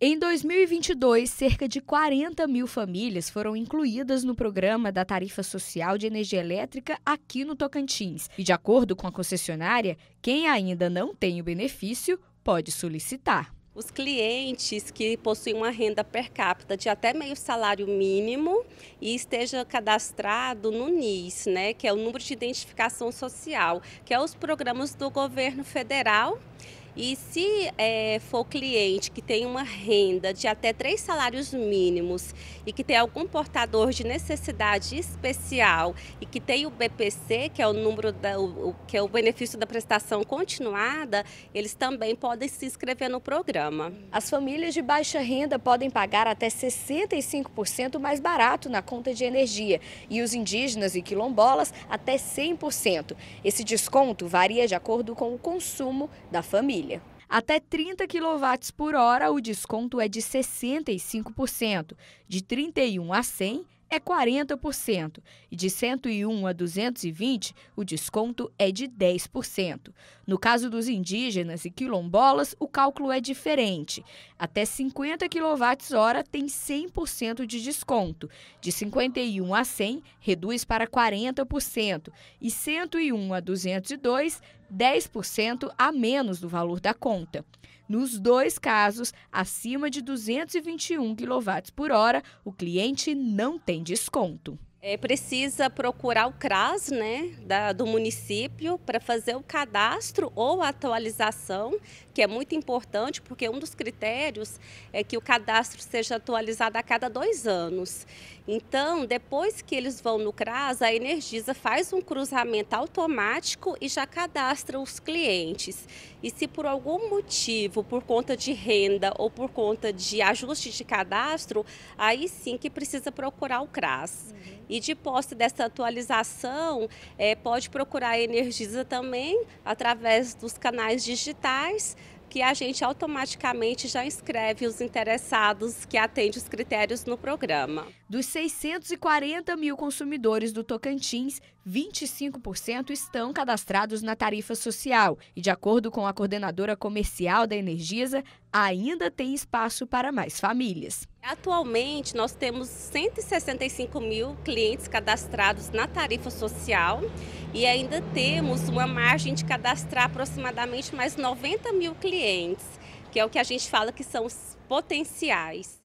Em 2022, cerca de 40 mil famílias foram incluídas no programa da tarifa social de energia elétrica aqui no Tocantins. E, de acordo com a concessionária, quem ainda não tem o benefício pode solicitar. Os clientes que possuem uma renda per capita de até meio salário mínimo e esteja cadastrado no NIS, né, que é o número de identificação social, que é os programas do governo federal e se é, for cliente que tem uma renda de até três salários mínimos e que tem algum portador de necessidade especial e que tem o BPC, que é o número da, o, que é o benefício da prestação continuada, eles também podem se inscrever no programa. As famílias de baixa renda podem pagar até 65% mais barato na conta de energia e os indígenas e quilombolas até 100%. Esse desconto varia de acordo com o consumo da família família. Até 30 kW por hora, o desconto é de 65%. De 31 a 100 é 40% e de 101 a 220 o desconto é de 10%. No caso dos indígenas e quilombolas, o cálculo é diferente. Até 50 kWh tem 100% de desconto. De 51 a 100 reduz para 40% e 101 a 202 10% a menos do valor da conta. Nos dois casos, acima de 221 kW por hora, o cliente não tem desconto. É, precisa procurar o CRAS né, da, do município para fazer o cadastro ou a atualização, que é muito importante, porque um dos critérios é que o cadastro seja atualizado a cada dois anos. Então, depois que eles vão no CRAS, a Energisa faz um cruzamento automático e já cadastra os clientes. E se por algum motivo, por conta de renda ou por conta de ajuste de cadastro, aí sim que precisa procurar o CRAS. Uhum. E de posse dessa atualização, é, pode procurar a Energisa também através dos canais digitais que a gente automaticamente já inscreve os interessados que atendem os critérios no programa. Dos 640 mil consumidores do Tocantins, 25% estão cadastrados na tarifa social e, de acordo com a coordenadora comercial da Energisa, ainda tem espaço para mais famílias. Atualmente, nós temos 165 mil clientes cadastrados na tarifa social e ainda temos uma margem de cadastrar aproximadamente mais 90 mil clientes, que é o que a gente fala que são os potenciais.